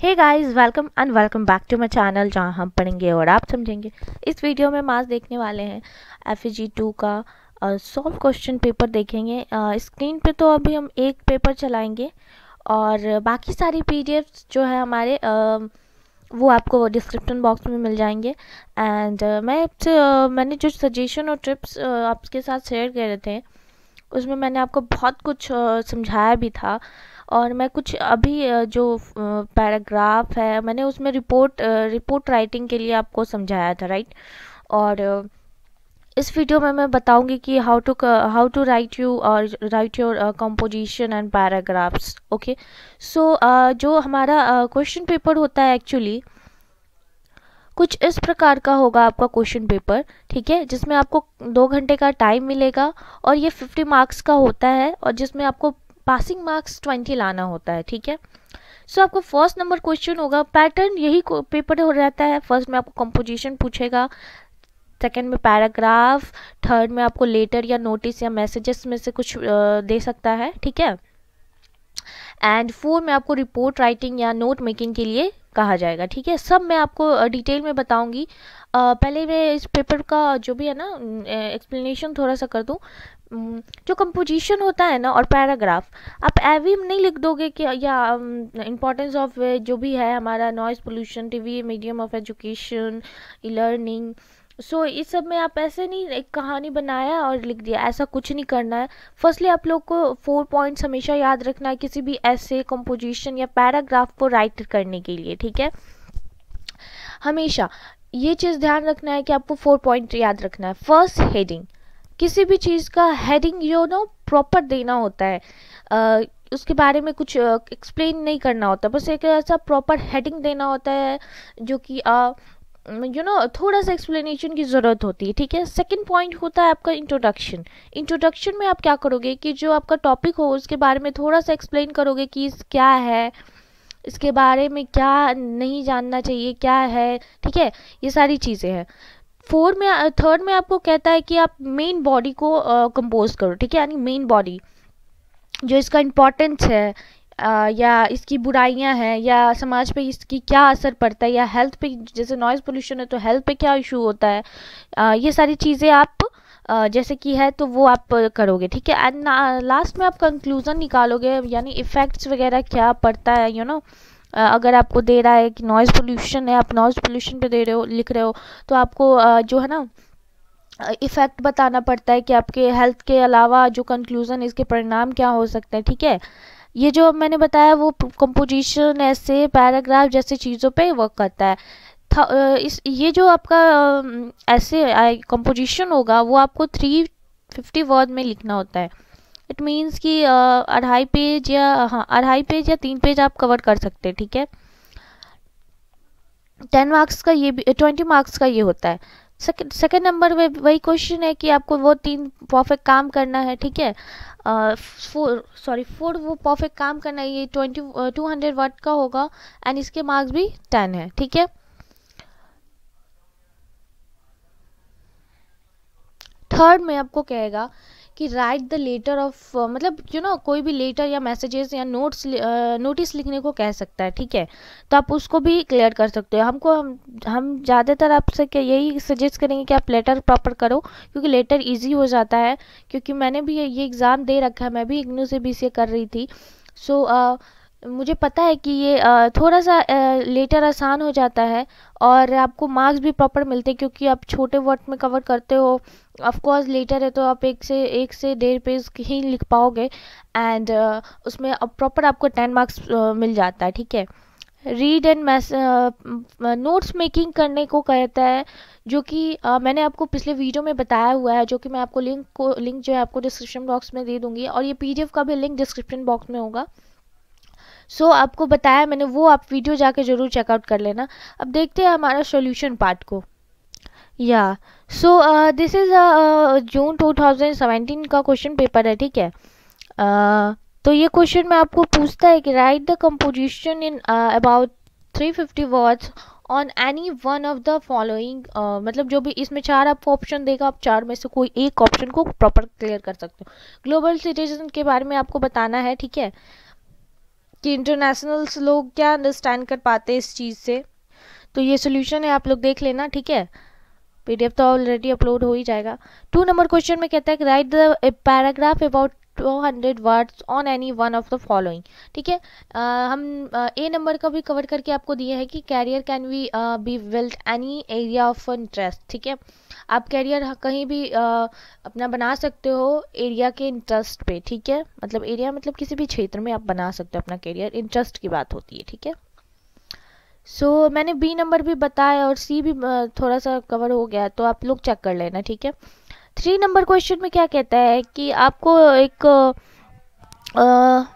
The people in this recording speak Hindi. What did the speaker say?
Hey guys welcome and welcome back to my channel जहां हम पढ़ेंगे और आप समझेंगे इस वीडियो में मास देखने वाले हैं एफ जी टू का सॉल्व क्वेश्चन पेपर देखेंगे स्क्रीन uh, पे तो अभी हम एक पेपर चलाएंगे और बाकी सारी पी जो है हमारे uh, वो आपको डिस्क्रिप्शन बॉक्स में मिल जाएंगे एंड uh, मैं uh, मैंने जो सजेशन और ट्रिप्स uh, आपके साथ शेयर कर रहे थे उसमें मैंने आपको बहुत कुछ uh, समझाया भी था uh, और मैं कुछ अभी जो पैराग्राफ है मैंने उसमें रिपोर्ट रिपोर्ट राइटिंग के लिए आपको समझाया था राइट और इस वीडियो में मैं बताऊंगी कि how to how to write you और write your composition and paragraphs okay so जो हमारा क्वेश्चन uh, पेपर होता है एक्चुअली कुछ इस प्रकार का होगा आपका क्वेश्चन पेपर ठीक है जिसमें आपको दो घंटे का टाइम मिलेगा और ये फिफ्टी मार्क्स का होता है और जिसमें आपको पासिंग मार्क्स ट्वेंटी लाना होता है ठीक है सो so, आपको फर्स्ट नंबर क्वेश्चन होगा पैटर्न यही पेपर हो रहता है फर्स्ट में आपको कंपोजिशन पूछेगा सेकेंड में पैराग्राफ थर्ड में आपको लेटर या नोटिस या मैसेजेस में से कुछ दे सकता है ठीक है एंड फोर में आपको रिपोर्ट राइटिंग या नोट मेकिंग के लिए कहा जाएगा ठीक है सब मैं आपको डिटेल में बताऊंगी पहले मैं इस पेपर का जो भी है ना एक्सप्लेनेशन थोड़ा सा कर दूँ जो कंपोजिशन होता है ना और पैराग्राफ आप एवी नहीं लिख दोगे कि या इम्पोर्टेंस ऑफ जो भी है हमारा noise pollution TV medium of education e learning so so, इस सब में आप ऐसे नहीं एक कहानी बनाया और लिख दिया ऐसा कुछ नहीं करना है फर्स्टली आप लोग को फोर पॉइंट्स हमेशा याद रखना है किसी भी ऐसे कंपोजिशन या पैराग्राफ को राइट करने के लिए ठीक है हमेशा ये चीज़ ध्यान रखना है कि आपको फोर पॉइंट याद रखना है फर्स्ट हेडिंग किसी भी चीज़ का हेडिंग जो ना प्रॉपर देना होता है आ, उसके बारे में कुछ एक्सप्लेन नहीं करना होता बस एक ऐसा प्रॉपर हेडिंग देना होता है जो कि यू नो थोड़ा सा एक्सप्लेनेशन की ज़रूरत होती है ठीक है सेकंड पॉइंट होता है आपका इंट्रोडक्शन इंट्रोडक्शन में आप क्या करोगे कि जो आपका टॉपिक हो उसके बारे में थोड़ा सा एक्सप्लेन करोगे कि इस क्या है इसके बारे में क्या नहीं जानना चाहिए क्या है ठीक है ये सारी चीज़ें हैं फोर में थर्ड में आपको कहता है कि आप मेन बॉडी को कंपोज uh, करो ठीक है यानी मेन बॉडी जो इसका इम्पोर्टेंस है आ, या इसकी बुराइयां हैं या समाज पे इसकी क्या असर पड़ता है या हेल्थ पे जैसे नॉइज़ पोल्यूशन है तो हेल्थ पे क्या इशू होता है आ, ये सारी चीज़ें आप आ, जैसे कि है तो वो आप करोगे ठीक है एंड लास्ट में आप कंक्लूज़न निकालोगे यानी इफ़ेक्ट्स वगैरह क्या पड़ता है यू you नो know? अगर आपको दे रहा है कि नॉइज़ पोल्यूशन है आप नॉइज़ पोल्यूशन पे दे रहे हो लिख रहे हो तो आपको जो है ना इफ़ेक्ट बताना पड़ता है कि आपके हेल्थ के अलावा जो कंक्लूज़न इसके परिणाम क्या हो सकते हैं ठीक है थीके? ये जो अब मैंने बताया वो कंपोजिशन ऐसे पैराग्राफ जैसे चीज़ों पे वर्क करता है इस ये जो आपका ऐसे कंपोजिशन होगा वो आपको थ्री फिफ्टी वर्ड में लिखना होता है इट मीन्स कि अढ़ाई पेज या हाँ अढ़ाई पेज या तीन पेज आप कवर कर सकते हैं ठीक है टेन मार्क्स का ये भी ट्वेंटी मार्क्स का ये होता है सेकेंड नंबर में वही क्वेश्चन है कि आपको वो तीन परफेक्ट काम करना है ठीक है फोर सॉरी फोर वो परफेक्ट काम करना है ये ट्वेंटी टू हंड्रेड वर्ड का होगा एंड इसके मार्क्स भी टेन है ठीक है थर्ड में आपको कहेगा कि राइट द लेटर ऑफ मतलब यू you नो know, कोई भी लेटर या मैसेजेस या नोट्स नोटिस uh, लिखने को कह सकता है ठीक है तो आप उसको भी क्लियर कर सकते हो हमको हम हम ज़्यादातर आपसे यही सजेस्ट करेंगे कि आप लेटर प्रॉपर करो क्योंकि लेटर ईजी हो जाता है क्योंकि मैंने भी ये एग्ज़ाम दे रखा है मैं भी इग्नू से बी कर रही थी सो so, uh, मुझे पता है कि ये थोड़ा सा लेटर आसान हो जाता है और आपको मार्क्स भी प्रॉपर मिलते हैं क्योंकि आप छोटे वर्ड में कवर करते हो ऑफ कोर्स लेटर है तो आप एक से एक से डेढ़ पेज ही लिख पाओगे एंड उसमें प्रॉपर आपको टेन मार्क्स मिल जाता है ठीक है रीड एंड नोट्स मेकिंग करने को कहता है जो कि uh, मैंने आपको पिछले वीडियो में बताया हुआ है जो कि मैं आपको लिंक को लिंक जो है आपको डिस्क्रिप्शन बॉक्स में दे दूंगी और ये पीडीएफ का भी लिंक डिस्क्रिप्शन बॉक्स में होगा सो so, आपको बताया मैंने वो आप वीडियो जाके ज़रूर चेकआउट कर लेना अब देखते हैं हमारा सोल्यूशन पार्ट को या सो दिस इज़ जून 2017 का क्वेश्चन पेपर है ठीक है uh, तो ये क्वेश्चन में आपको पूछता है कि write the composition in about 350 fifty words on any one of the following मतलब जो भी इसमें चार आपको ऑप्शन देगा आप चार में से कोई एक ऑप्शन को प्रॉपर क्लियर कर सकते हो ग्लोबल सिटीजन के बारे में आपको बताना है ठीक है कि इंटरनेशनल्स लोग क्या अंडरस्टैंड कर पाते हैं इस चीज़ से तो ये सोल्यूशन है आप लोग देख लेना ठीक है पीडीएफ तो ऑलरेडी अपलोड हो ही जाएगा टू नंबर क्वेश्चन में कहता है कि write the paragraph about two hundred words on any one of the following ठीक है हम ए नंबर का भी कवर करके आपको दिया है कि career can we be built any area of interest ठीक है आप कैरियर कहीं भी आ, अपना बना सकते हो एरिया के इंटरेस्ट पे ठीक है मतलब एरिया मतलब किसी भी क्षेत्र में आप बना सकते हो अपना कैरियर इंटरेस्ट की बात होती है ठीक है सो so, मैंने बी नंबर भी बताया और सी भी थोड़ा सा कवर हो गया तो आप लोग चेक कर लेना ठीक है थ्री नंबर क्वेश्चन में क्या कहता है कि आपको एक आ,